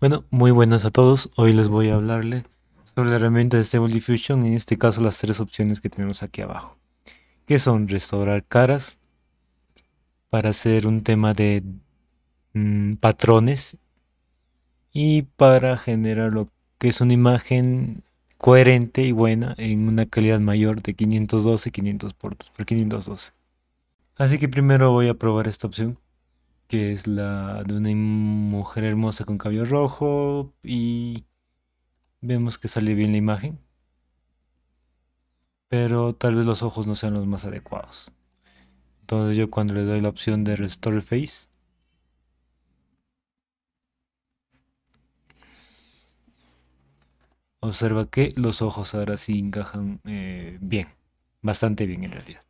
Bueno, muy buenas a todos. Hoy les voy a hablarle sobre la herramienta de Stable Diffusion, en este caso las tres opciones que tenemos aquí abajo, que son restaurar caras para hacer un tema de mm, patrones y para generar lo que es una imagen coherente y buena en una calidad mayor de 512 500 por 512. Así que primero voy a probar esta opción que es la de una mujer hermosa con cabello rojo y vemos que sale bien la imagen. Pero tal vez los ojos no sean los más adecuados. Entonces yo cuando le doy la opción de Restore Face. Observa que los ojos ahora sí encajan eh, bien. Bastante bien en realidad.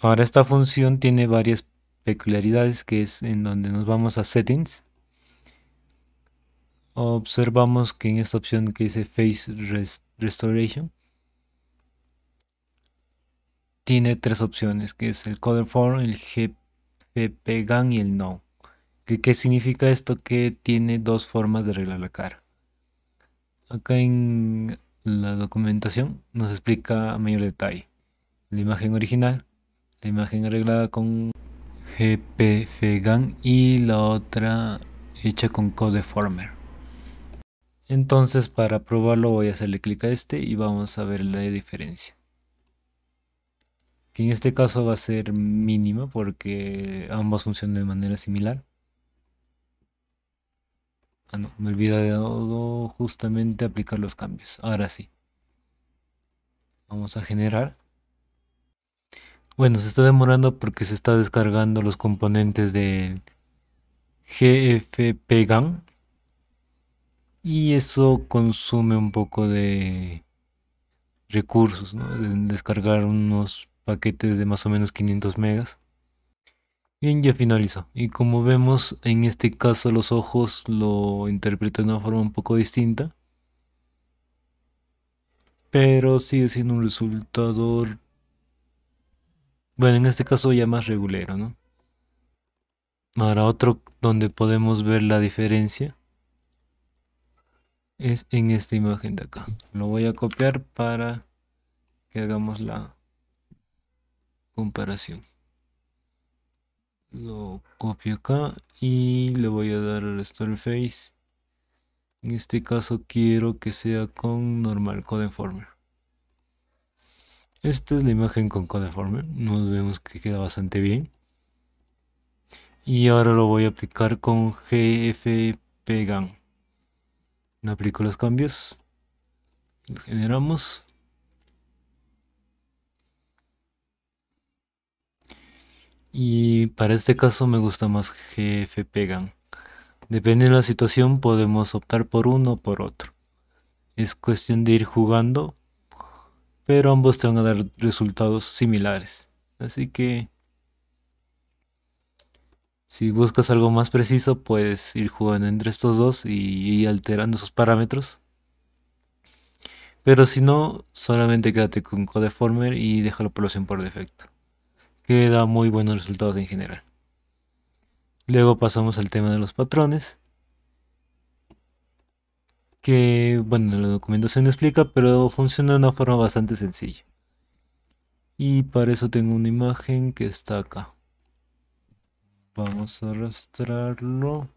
Ahora esta función tiene varias peculiaridades, que es en donde nos vamos a settings, observamos que en esta opción que dice Face Restoration, tiene tres opciones, que es el color form, el gan y el no. ¿Qué, ¿Qué significa esto? Que tiene dos formas de arreglar la cara. Acá en la documentación nos explica a mayor detalle. La imagen original, la imagen arreglada con GPFGAN y la otra hecha con CodeFormer. Entonces para probarlo voy a hacerle clic a este y vamos a ver la diferencia. Que en este caso va a ser mínima porque ambas funcionan de manera similar. Ah no, me he olvidado justamente aplicar los cambios. Ahora sí. Vamos a generar. Bueno, se está demorando porque se está descargando los componentes de GFPGAN y eso consume un poco de recursos, ¿no? descargar unos paquetes de más o menos 500 megas. Bien, ya finalizo. Y como vemos, en este caso los ojos lo interpretan de una forma un poco distinta. Pero sigue siendo un resultado bueno, en este caso ya más regulero, ¿no? Ahora otro donde podemos ver la diferencia es en esta imagen de acá. Lo voy a copiar para que hagamos la comparación. Lo copio acá y le voy a dar al Story Face. En este caso quiero que sea con normal code enformer esta es la imagen con Codeformer. Nos vemos que queda bastante bien. Y ahora lo voy a aplicar con GFPGAN. Aplico los cambios. generamos. Y para este caso me gusta más GFPGAN. depende de la situación podemos optar por uno o por otro. Es cuestión de ir jugando pero ambos te van a dar resultados similares. Así que si buscas algo más preciso, puedes ir jugando entre estos dos y, ir alterando sus parámetros. Pero si no, solamente quédate con Codeformer y déjalo por población por defecto, que da muy buenos resultados en general. Luego pasamos al tema de los patrones que, bueno, la documentación explica, pero funciona de una forma bastante sencilla. Y para eso tengo una imagen que está acá. Vamos a arrastrarlo.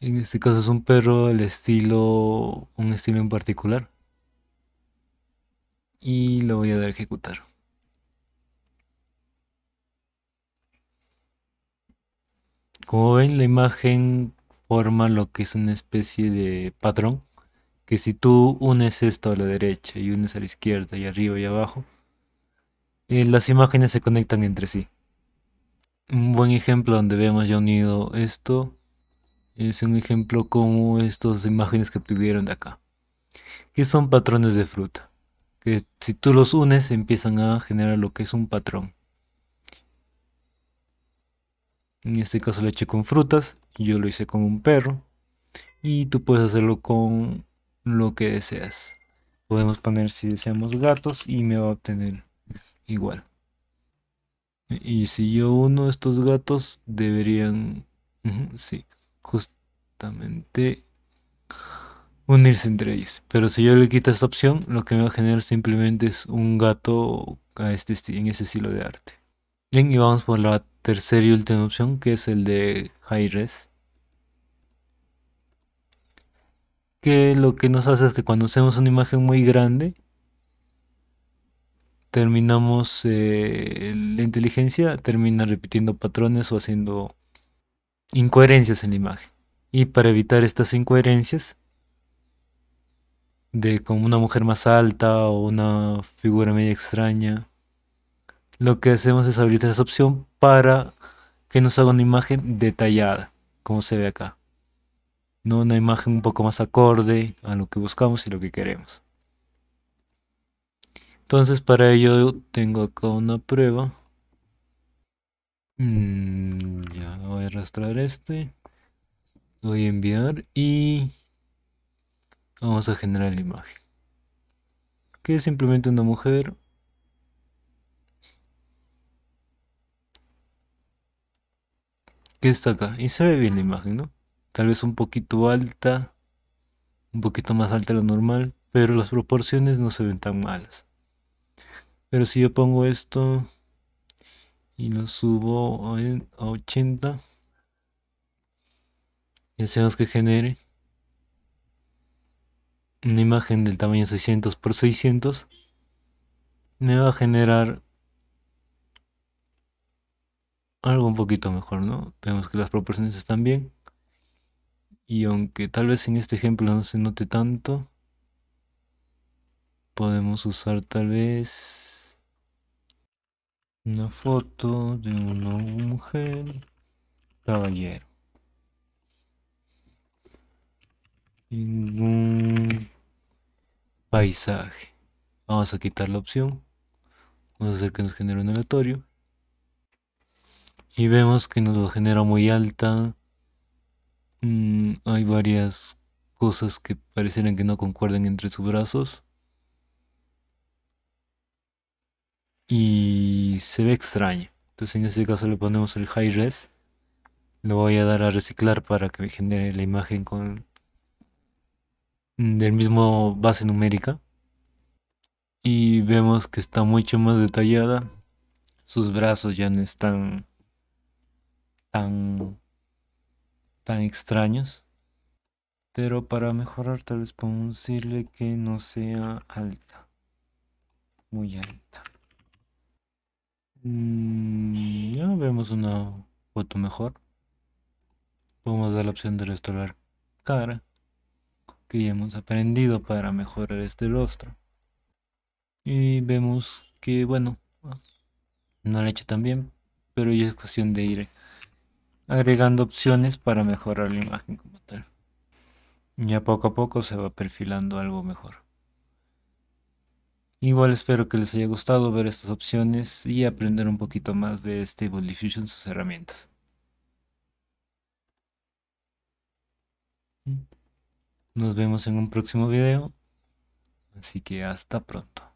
En este caso es un perro del estilo, un estilo en particular. Y lo voy a dar a ejecutar. Como ven, la imagen forma lo que es una especie de patrón, que si tú unes esto a la derecha y unes a la izquierda y arriba y abajo, eh, las imágenes se conectan entre sí. Un buen ejemplo donde vemos ya unido esto es un ejemplo como estas imágenes que obtuvieron de acá, que son patrones de fruta, que si tú los unes empiezan a generar lo que es un patrón. En este caso le eché con frutas, yo lo hice con un perro y tú puedes hacerlo con lo que deseas. Podemos poner si deseamos gatos y me va a obtener igual. Y si yo uno estos gatos deberían, sí, justamente unirse entre ellos. Pero si yo le quito esta opción, lo que me va a generar simplemente es un gato a este, en ese estilo de arte. Bien, y vamos por la tercera y última opción, que es el de high res. Que lo que nos hace es que cuando hacemos una imagen muy grande, terminamos, eh, la inteligencia termina repitiendo patrones o haciendo incoherencias en la imagen. Y para evitar estas incoherencias, de como una mujer más alta o una figura media extraña, lo que hacemos es abrir esa opción para que nos haga una imagen detallada, como se ve acá. ¿No? Una imagen un poco más acorde a lo que buscamos y lo que queremos. Entonces para ello tengo acá una prueba. Mm, ya voy a arrastrar este. Voy a enviar y vamos a generar la imagen. Que es simplemente una mujer está acá. Y se ve bien la imagen, Tal vez un poquito alta, un poquito más alta de lo normal, pero las proporciones no se ven tan malas. Pero si yo pongo esto y lo subo a 80, y hacemos que genere una imagen del tamaño 600 por 600, me va a generar algo un poquito mejor, ¿no? Vemos que las proporciones están bien. Y aunque tal vez en este ejemplo no se note tanto, podemos usar tal vez una foto de una mujer caballero. Ningún paisaje. Vamos a quitar la opción. Vamos a hacer que nos genere un aleatorio y vemos que nos lo genera muy alta. Mm, hay varias cosas que parecieran que no concuerden entre sus brazos. Y se ve extraño. Entonces en este caso le ponemos el high res. Lo voy a dar a reciclar para que me genere la imagen con mm, del mismo base numérica. Y vemos que está mucho más detallada. Sus brazos ya no están tan, extraños. Pero para mejorar tal vez podemos decirle que no sea alta. Muy alta. Mm, ya vemos una foto mejor. Podemos dar la opción de restaurar cara. Que ya hemos aprendido para mejorar este rostro. Y vemos que bueno, no lo he hecho tan bien. Pero ya es cuestión de ir agregando opciones para mejorar la imagen como tal. Ya poco a poco se va perfilando algo mejor. Igual espero que les haya gustado ver estas opciones y aprender un poquito más de Stable Diffusion, sus herramientas. Nos vemos en un próximo video, así que hasta pronto.